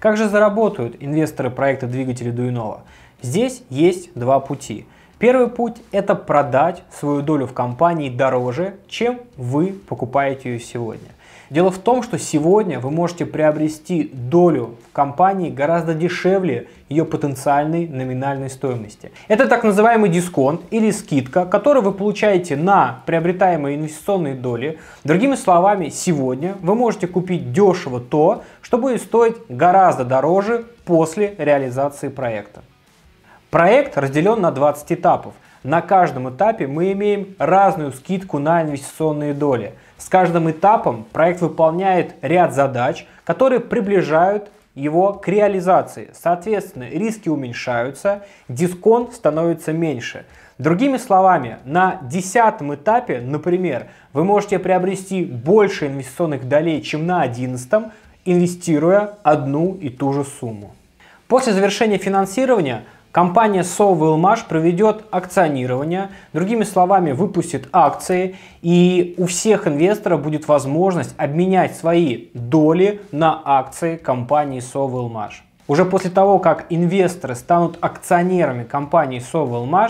Как же заработают инвесторы проекта двигателей Дуинова? Здесь есть два пути – Первый путь – это продать свою долю в компании дороже, чем вы покупаете ее сегодня. Дело в том, что сегодня вы можете приобрести долю в компании гораздо дешевле ее потенциальной номинальной стоимости. Это так называемый дисконт или скидка, которую вы получаете на приобретаемые инвестиционные доли. Другими словами, сегодня вы можете купить дешево то, что будет стоить гораздо дороже после реализации проекта. Проект разделен на 20 этапов. На каждом этапе мы имеем разную скидку на инвестиционные доли. С каждым этапом проект выполняет ряд задач, которые приближают его к реализации. Соответственно, риски уменьшаются, дисконт становится меньше. Другими словами, на десятом этапе, например, вы можете приобрести больше инвестиционных долей, чем на одиннадцатом, инвестируя одну и ту же сумму. После завершения финансирования Компания Sova проведет акционирование, другими словами, выпустит акции, и у всех инвесторов будет возможность обменять свои доли на акции компании Sova Уже после того, как инвесторы станут акционерами компании Sova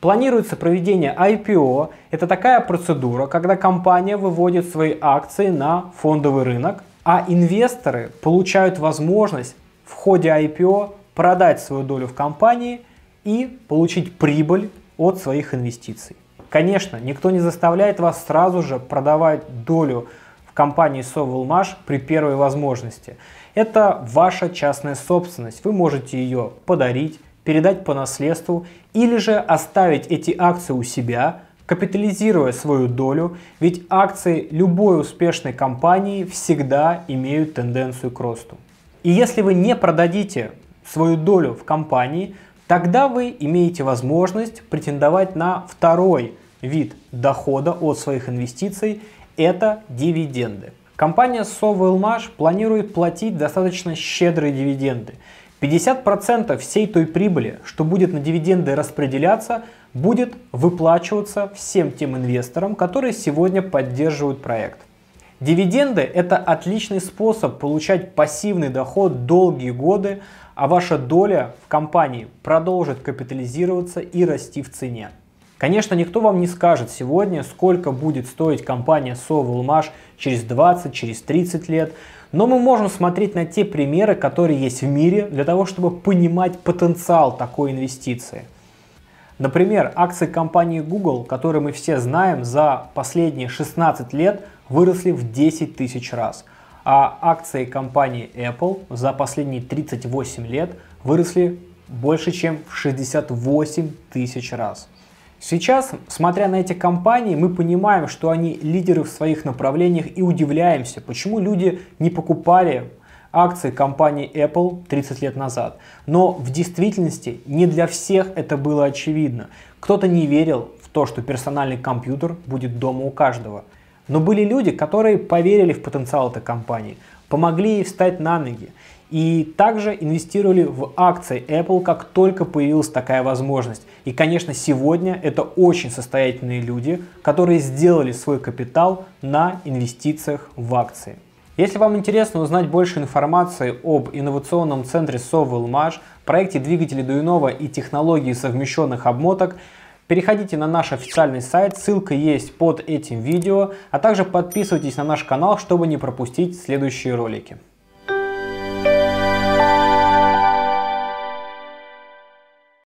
Планируется проведение IPO. Это такая процедура, когда компания выводит свои акции на фондовый рынок, а инвесторы получают возможность в ходе IPO продать свою долю в компании и получить прибыль от своих инвестиций. Конечно, никто не заставляет вас сразу же продавать долю в компании Совилмаш при первой возможности. Это ваша частная собственность. Вы можете ее подарить, передать по наследству или же оставить эти акции у себя, капитализируя свою долю, ведь акции любой успешной компании всегда имеют тенденцию к росту. И если вы не продадите свою долю в компании, тогда вы имеете возможность претендовать на второй вид дохода от своих инвестиций – это дивиденды. Компания Sovelmash планирует платить достаточно щедрые дивиденды. 50% всей той прибыли, что будет на дивиденды распределяться, будет выплачиваться всем тем инвесторам, которые сегодня поддерживают проект. Дивиденды – это отличный способ получать пассивный доход долгие годы, а ваша доля в компании продолжит капитализироваться и расти в цене. Конечно, никто вам не скажет сегодня, сколько будет стоить компания Совулмаш через 20, через 30 лет, но мы можем смотреть на те примеры, которые есть в мире, для того, чтобы понимать потенциал такой инвестиции – Например, акции компании Google, которые мы все знаем, за последние 16 лет выросли в 10 тысяч раз, а акции компании Apple за последние 38 лет выросли больше, чем в 68 тысяч раз. Сейчас, смотря на эти компании, мы понимаем, что они лидеры в своих направлениях и удивляемся, почему люди не покупали акции компании Apple 30 лет назад. Но в действительности не для всех это было очевидно. Кто-то не верил в то, что персональный компьютер будет дома у каждого. Но были люди, которые поверили в потенциал этой компании, помогли ей встать на ноги и также инвестировали в акции Apple, как только появилась такая возможность. И, конечно, сегодня это очень состоятельные люди, которые сделали свой капитал на инвестициях в акции. Если вам интересно узнать больше информации об инновационном центре Sovelmash, проекте двигателей Дуинова и технологии совмещенных обмоток, переходите на наш официальный сайт, ссылка есть под этим видео, а также подписывайтесь на наш канал, чтобы не пропустить следующие ролики.